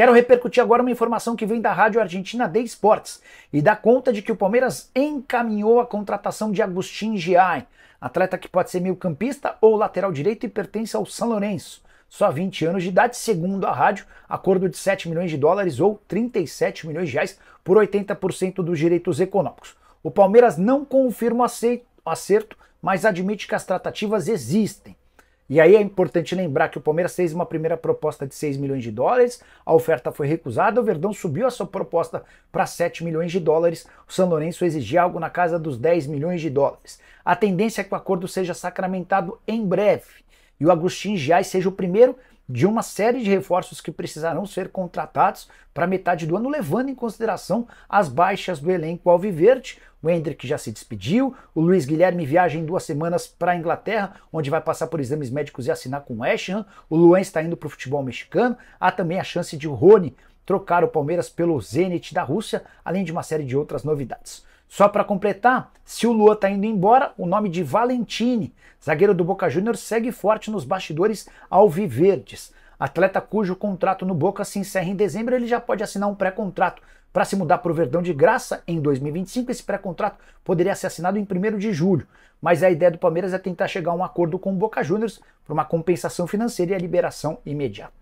Quero repercutir agora uma informação que vem da Rádio Argentina de Esportes e dá conta de que o Palmeiras encaminhou a contratação de Agustin Giai, atleta que pode ser meio-campista ou lateral direito e pertence ao São Lourenço. Só 20 anos de idade, segundo a rádio, acordo de 7 milhões de dólares ou 37 milhões de reais por 80% dos direitos econômicos. O Palmeiras não confirma o acerto, mas admite que as tratativas existem. E aí é importante lembrar que o Palmeiras fez uma primeira proposta de 6 milhões de dólares, a oferta foi recusada, o Verdão subiu a sua proposta para 7 milhões de dólares, o San Lourenço exigia algo na casa dos 10 milhões de dólares. A tendência é que o acordo seja sacramentado em breve e o Agostinho Giais seja o primeiro de uma série de reforços que precisarão ser contratados para metade do ano, levando em consideração as baixas do elenco alviverde. O Hendrick já se despediu, o Luiz Guilherme viaja em duas semanas para a Inglaterra, onde vai passar por exames médicos e assinar com o West Ham, o Luan está indo para o futebol mexicano, há também a chance de o Rony trocar o Palmeiras pelo Zenit da Rússia, além de uma série de outras novidades. Só para completar, se o Lua está indo embora, o nome de Valentini, zagueiro do Boca Juniors, segue forte nos bastidores alviverdes. Atleta cujo contrato no Boca se encerra em dezembro, ele já pode assinar um pré-contrato para se mudar para o Verdão de graça em 2025. Esse pré-contrato poderia ser assinado em 1 de julho, mas a ideia do Palmeiras é tentar chegar a um acordo com o Boca Juniors para uma compensação financeira e a liberação imediata.